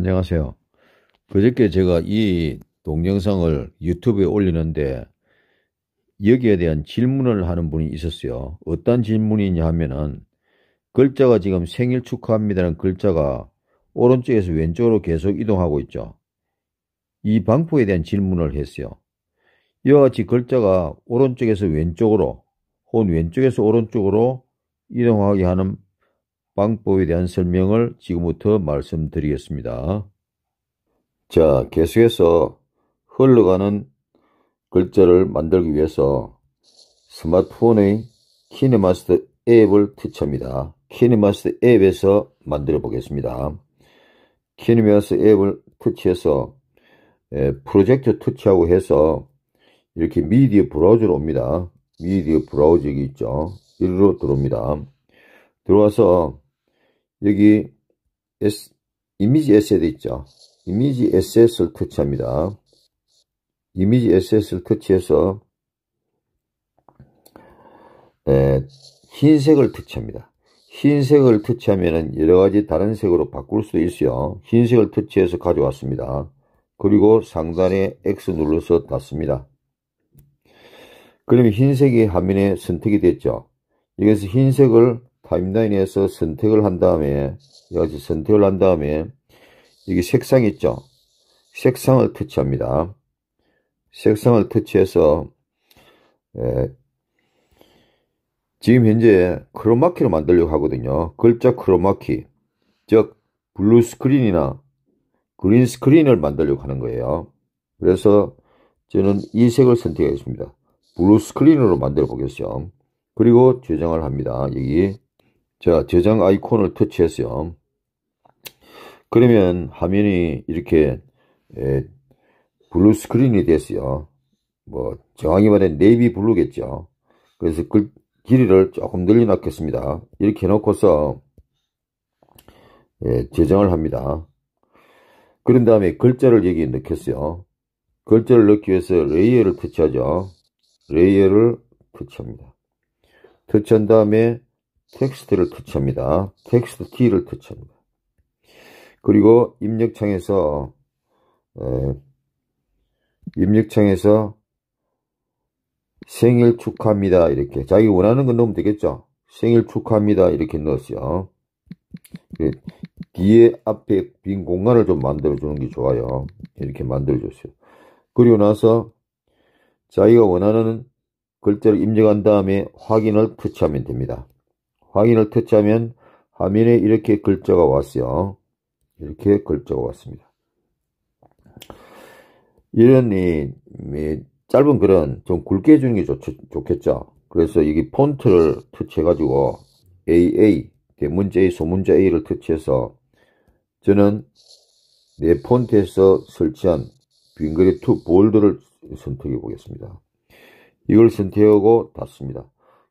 안녕하세요. 그저께 제가 이 동영상을 유튜브에 올리는데 여기에 대한 질문을 하는 분이 있었어요. 어떤 질문이냐 하면은 글자가 지금 생일 축하합니다라는 글자가 오른쪽에서 왼쪽으로 계속 이동하고 있죠. 이 방법에 대한 질문을 했어요. 이와 같이 글자가 오른쪽에서 왼쪽으로 혹은 왼쪽에서 오른쪽으로 이동하게 하는 왕법에 대한 설명을 지금부터 말씀드리겠습니다. 자, 계속해서 흘러가는 글자를 만들기 위해서 스마트폰의 키네마스터 앱을 투치합니다 키네마스터 앱에서 만들어 보겠습니다. 키네마스터 앱을 투치해서 예, 프로젝트 투치하고 해서 이렇게 미디어 브라우저로 옵니다. 미디어 브라우저기 있죠. 이리로 들어옵니다. 들어와서 여기 S, 이미지 에셋 있죠. 이미지 에셋을 터치합니다. 이미지 에셋을 터치해서 에, 흰색을 터치합니다. 흰색을 터치하면 여러가지 다른 색으로 바꿀 수도 있어요. 흰색을 터치해서 가져왔습니다. 그리고 상단에 X 눌러서 닫습니다. 그러면 흰색이 화면에 선택이 됐죠. 여기서 흰색을 타임라인에서 선택을 한 다음에 여기서 선택을 한 다음에 여기 색상 있죠 색상을 터치합니다 색상을 터치해서 예, 지금 현재 크로마키를 만들려고 하거든요 글자 크로마키 즉 블루 스크린이나 그린 스크린을 만들려고 하는 거예요 그래서 저는 이 색을 선택하겠습니다 블루 스크린으로 만들어 보겠습니다 그리고 저장을 합니다 여기 자, 저장 아이콘을 터치해서요. 그러면 화면이 이렇게 에, 블루 스크린이 됐어요. 뭐 정확히 말해 네이비 블루겠죠. 그래서 글, 그 길이를 조금 늘려놨겠습니다. 이렇게 해놓고서 예, 저장을 합니다. 그런 다음에 글자를 여기 넣겠어요. 글자를 넣기 위해서 레이어를 터치하죠. 레이어를 터치합니다. 터치한 다음에 텍스트를 터치합니다. 텍스트 T를 터치합니다. 그리고 입력창에서 에, 입력창에서 생일 축하합니다 이렇게 자기 원하는 건 넣으면 되겠죠 생일 축하합니다 이렇게 넣었어요 그 뒤에 앞에 빈 공간을 좀 만들어 주는 게 좋아요 이렇게 만들어 줬어요 그리고 나서 자기가 원하는 글자를 입력한 다음에 확인을 터치하면 됩니다 확인을퇴치하면 화면에 이렇게 글자가 왔어요. 이렇게 글자가 왔습니다. 이런 이, 이 짧은 글은 좀 굵게 해주는 게 좋, 좋겠죠. 그래서 이게 폰트를 터치해가지고 AA, 대문자 A, 소문자 A를 터치해서 저는 내 폰트에서 설치한 빙그레 2 볼드를 선택해 보겠습니다. 이걸 선택하고 닫습니다.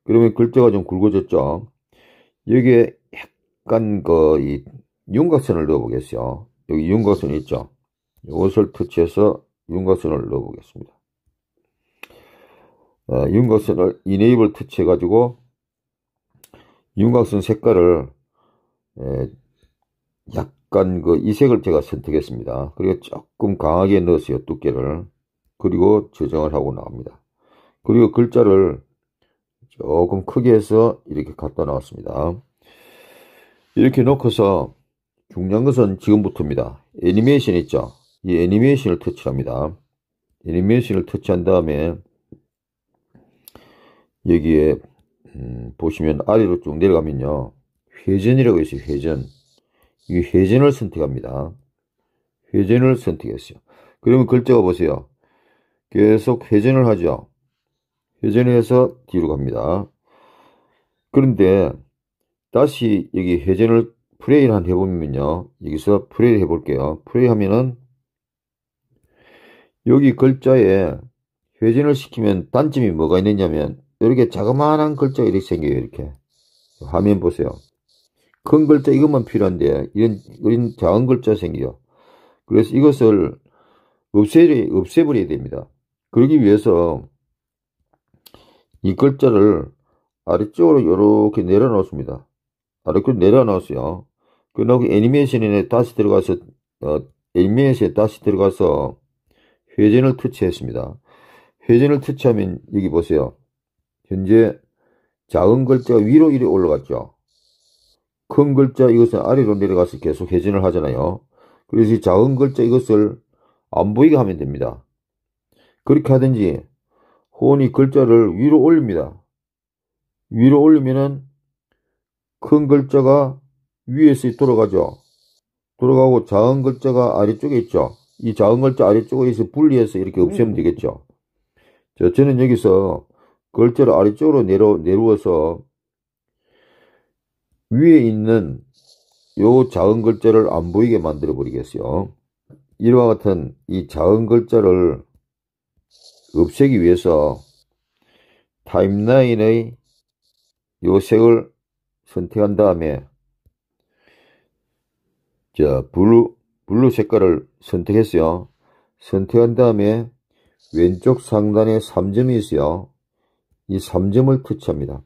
그러면 글자가 좀 굵어졌죠. 여기에 약간 그이 윤곽선을 넣어보겠어요. 여기 윤곽선 있죠. 이것을 터치해서 윤곽선을 넣어보겠습니다. 어, 윤곽선을 이네이블 터치해가지고 윤곽선 색깔을 에, 약간 그 이색을 제가 선택했습니다. 그리고 조금 강하게 넣었어요. 두께를. 그리고 저장을 하고 나옵니다. 그리고 글자를 조금 크게 해서 이렇게 갖다 놨습니다. 이렇게 놓고서 중요한 것은 지금부터입니다. 애니메이션 있죠? 이 애니메이션을 터치합니다. 애니메이션을 터치한 다음에 여기에 음, 보시면 아래로 쭉 내려가면요. 회전이라고 있어요. 회전. 이 회전을 선택합니다. 회전을 선택했어요. 그러면 글자가 보세요. 계속 회전을 하죠. 회전해서 뒤로 갑니다. 그런데 다시 여기 회전을 플레이를 한 해보면요. 여기서 플레이를 해볼게요. 플레이 하면은 여기 글자에 회전을 시키면 단점이 뭐가 있느냐면 이렇게 자그마한 글자가 이렇게 생겨요. 이렇게. 화면 보세요. 큰 글자 이것만 필요한데 이런, 이런 작은 글자 생겨요. 그래서 이것을 없애버려야 됩니다. 그러기 위해서 이 글자를 아래쪽으로 이렇게 내려놓습니다. 아래쪽 으로 내려놓으세요. 그리고 애니메이션에 다시 들어가서 어, 애니메이션에 다시 들어가서 회전을 터치했습니다. 회전을 터치하면 여기 보세요. 현재 작은 글자가 위로 이리 올라갔죠. 큰 글자 이것은 아래로 내려가서 계속 회전을 하잖아요. 그래서 작은 글자 이것을 안 보이게 하면 됩니다. 그렇게 하든지 호언이 글자를 위로 올립니다. 위로 올리면은 큰 글자가 위에서 돌아가죠. 돌아가고 작은 글자가 아래쪽에 있죠. 이 작은 글자 아래쪽에서 분리해서 이렇게 없애면 음. 되겠죠. 자, 저는 여기서 글자를 아래쪽으로 내려, 내려워서 위에 있는 요 작은 글자를 안 보이게 만들어 버리겠어요. 이와 같은 이 작은 글자를 없애기 위해서 타임라인의 요색을 선택한 다음에 자 블루 블루 색깔을 선택했어요. 선택한 다음에 왼쪽 상단에 3점이 있어요. 이 3점을 터치합니다.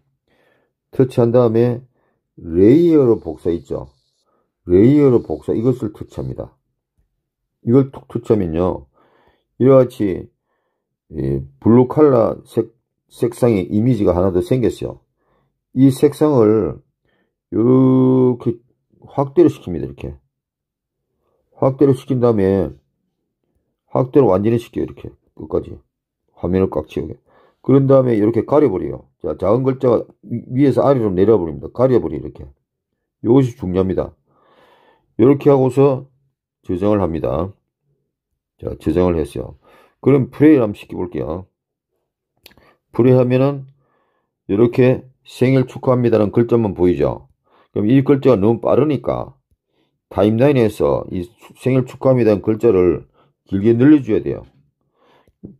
터치한 다음에 레이어로 복사 있죠. 레이어로 복사 이것을 터치합니다. 이걸 툭 터치하면요. 이와 같이 블루 칼라 색, 색상의 이미지가 하나 더 생겼어요. 이 색상을 이렇게 확대를 시킵니다. 이렇게 확대를 시킨 다음에 확대를 완전히 시켜요. 이렇게 끝까지 화면을 꽉 채우게. 그런 다음에 이렇게 가려버려요. 자, 작은 글자가 위에서 아래로 내려버립니다. 가려버려 이렇게. 이것이 중요합니다. 이렇게 하고서 저장을 합니다. 자, 저장을 했어요. 그럼 프레이를 한번 시켜볼게요. 프레이 하면은 이렇게 생일 축하합니다는 글자만 보이죠. 그럼 이 글자가 너무 빠르니까 타임라인에서 이 생일 축하합니다는 글자를 길게 늘려줘야 돼요.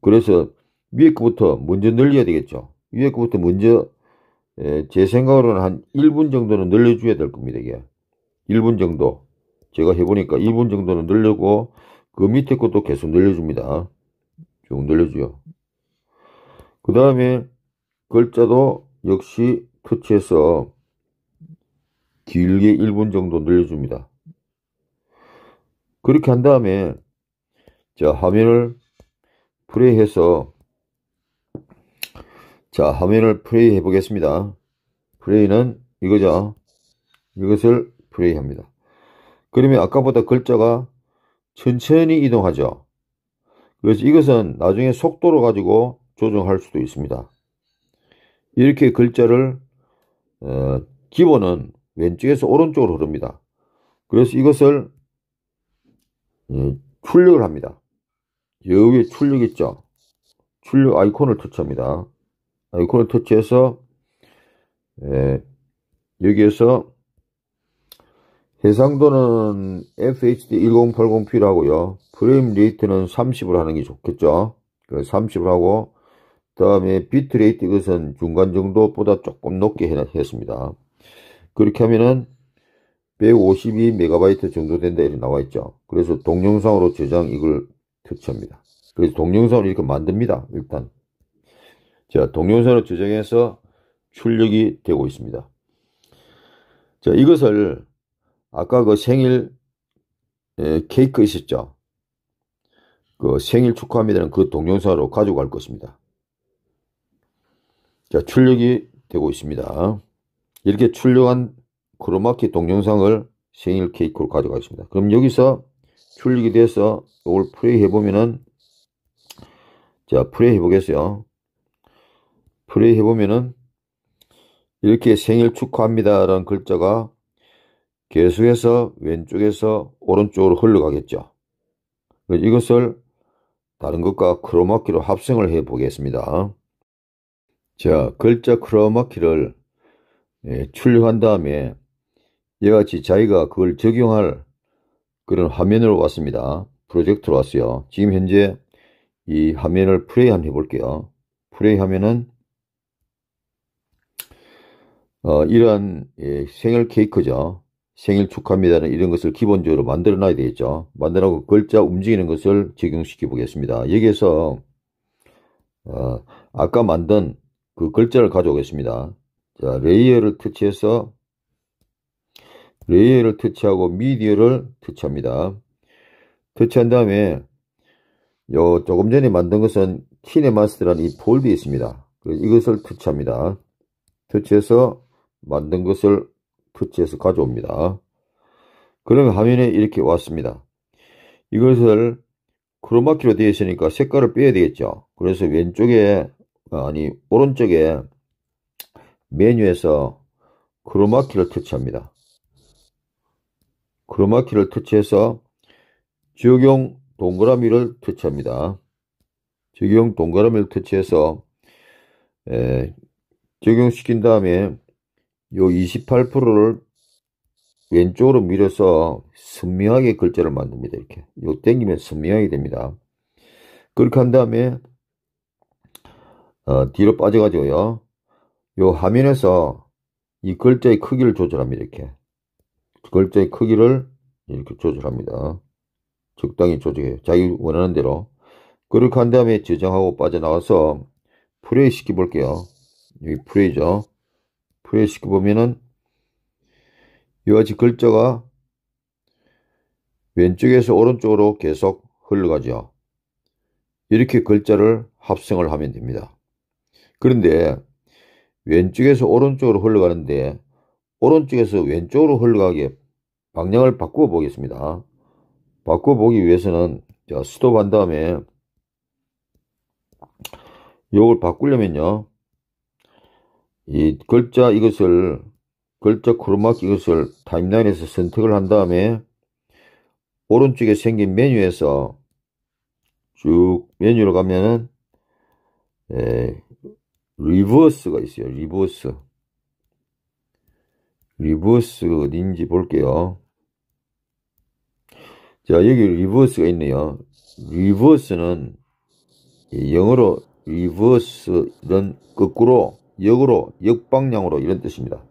그래서 위에 거부터 먼저 늘려야 되겠죠. 위에 거부터 먼저 예, 제 생각으로는 한 1분 정도는 늘려줘야 될 겁니다. 이게 1분 정도 제가 해보니까 1분 정도는 늘리고 그 밑에 것도 계속 늘려줍니다. 쭉 늘려줘요. 그 다음에 글자도 역시 터치해서 길게 1분 정도 늘려줍니다. 그렇게 한 다음에 자 화면을 플레이해서 자 화면을 플레이 해 보겠습니다. 플레이는 이거죠. 이것을 플레이합니다. 그러면 아까보다 글자가 천천히 이동하죠. 그래서 이것은 나중에 속도로 가지고 조정할 수도 있습니다. 이렇게 글자를 어, 기본은 왼쪽에서 오른쪽으로 흐릅니다. 그래서 이것을 음, 출력을 합니다. 여기 출력 있죠? 출력 아이콘을 터치합니다. 아이콘을 터치해서 예, 여기에서 해상도는 FHD 1080P라고요. 프레임 레이트는 30을 하는 게 좋겠죠. 30을 하고 다음에 비트 레이트 이것은 중간 정도보다 조금 높게 했습니다. 그렇게 하면은 152MB 정도 된다 이렇게 나와 있죠. 그래서 동영상으로 저장 이걸 터치합니다. 그래서 동영상을 이렇게 만듭니다. 일단 자 동영상으로 저장해서 출력이 되고 있습니다. 자 이것을 아까 그 생일 예, 케이크 있었죠? 그 생일 축하합니다는 그 동영상으로 가져갈 것입니다. 자, 출력이 되고 있습니다. 이렇게 출력한 크로마키 동영상을 생일 케이크로 가져가겠습니다. 그럼 여기서 출력이 돼서 이걸 플레이 해보면은 자, 플레이 해보겠어요. 플레이 해보면은 이렇게 생일 축하합니다라는 글자가 계속해서 왼쪽에서 오른쪽으로 흘러가겠죠. 이것을 다른 것과 크로마키로 합성을 해 보겠습니다. 자, 글자 크로마키를 예, 출력한 다음에 이와 같이 자기가 그걸 적용할 그런 화면으로 왔습니다. 프로젝트로 왔어요. 지금 현재 이 화면을 플레이 한번 해볼게요. 플레이 하면은 어, 이러한 예, 생일 케이크죠. 생일 축하합니다는 이런 것을 기본적으로 만들어 놔야 되겠죠. 만들어고 글자 움직이는 것을 적용시켜 보겠습니다. 여기에서 어, 아까 만든 그 글자를 가져오겠습니다. 자, 레이어를 터치해서 레이어를 터치하고 미디어를 터치합니다. 터치한 다음에 요 조금 전에 만든 것은 키네마스라는 이 폴드에 있습니다. 이것을 터치합니다. 터치해서 만든 것을 터치해서 가져옵니다. 그러면 화면에 이렇게 왔습니다. 이것을 크로마키로 되어 있으니까 색깔을 빼야 되겠죠. 그래서 왼쪽에 아니 오른쪽에 메뉴에서 크로마키를 터치합니다. 크로마키를 터치해서 적용 동그라미를 터치합니다. 적용 동그라미를 터치해서 적용시킨 다음에 요 28%를 왼쪽으로 밀어서 선명하게 글자를 만듭니다. 이렇게. 요 땡기면 선명하게 됩니다. 그렇게 한 다음에 어, 뒤로 빠져가지고요. 요 화면에서 이 글자의 크기를 조절합니다. 이렇게. 글자의 크기를 이렇게 조절합니다. 적당히 조절해요. 자기 원하는 대로. 그렇게 한 다음에 저장하고 빠져나와서 플레이 시켜볼게요. 여기 플레이죠. 후레시크 보면은 이와 같이 글자가 왼쪽에서 오른쪽으로 계속 흘러가죠. 이렇게 글자를 합성을 하면 됩니다. 그런데 왼쪽에서 오른쪽으로 흘러가는데 오른쪽에서 왼쪽으로 흘러가게 방향을 바꾸어 보겠습니다. 바꾸어 보기 위해서는 스톱한 다음에 이걸 바꾸려면요. 이 글자 이것을 글자 크로마키 이것을 타임라인에서 선택을 한 다음에 오른쪽에 생긴 메뉴에서 쭉 메뉴로 가면은 에, 리버스가 있어요. 리버스. 리버스가 어딘지 볼게요. 자, 여기 리버스가 있네요. 리버스는 영어로 리버스는 거꾸로 역으로, 역방향으로 이런 뜻입니다.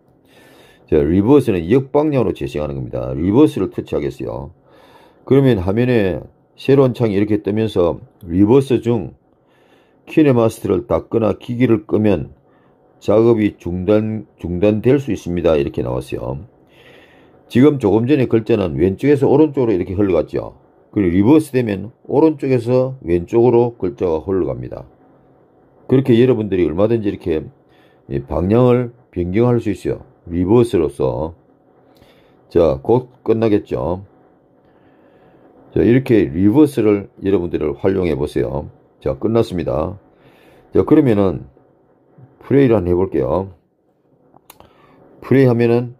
자, 리버스는 역방향으로 재생하는 겁니다. 리버스를 터치하겠어요. 그러면 화면에 새로운 창이 이렇게 뜨면서 리버스 중 키네마스트를 닫거나 기기를 끄면 작업이 중단, 중단될 수 있습니다. 이렇게 나왔어요. 지금 조금 전에 글자는 왼쪽에서 오른쪽으로 이렇게 흘러갔죠. 그리고 리버스 되면 오른쪽에서 왼쪽으로 글자가 흘러갑니다. 그렇게 여러분들이 얼마든지 이렇게 방향을 변경할 수 있어요. 리버스로서. 자, 곧 끝나겠죠. 자, 이렇게 리버스를 여러분들을 활용해 보세요. 자, 끝났습니다. 자, 그러면은 플레이를 한번 해볼게요. 플레이 하면은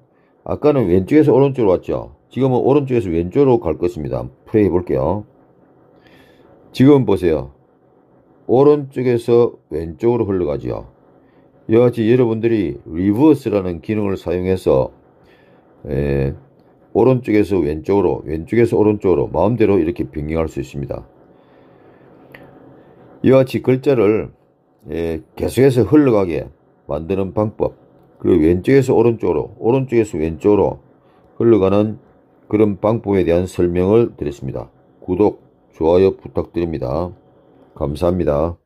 아까는 왼쪽에서 오른쪽으로 왔죠. 지금은 오른쪽에서 왼쪽으로 갈 것입니다. 플레이 해볼게요. 지금 보세요. 오른쪽에서 왼쪽으로 흘러가죠. 이와 같이 여러분들이 리버스라는 기능을 사용해서 에, 예, 오른쪽에서 왼쪽으로 왼쪽에서 오른쪽으로 마음대로 이렇게 변경할 수 있습니다. 이와 같이 글자를 에, 예, 계속해서 흘러가게 만드는 방법 그리고 왼쪽에서 오른쪽으로 오른쪽에서 왼쪽으로 흘러가는 그런 방법에 대한 설명을 드렸습니다. 구독, 좋아요 부탁드립니다. 감사합니다.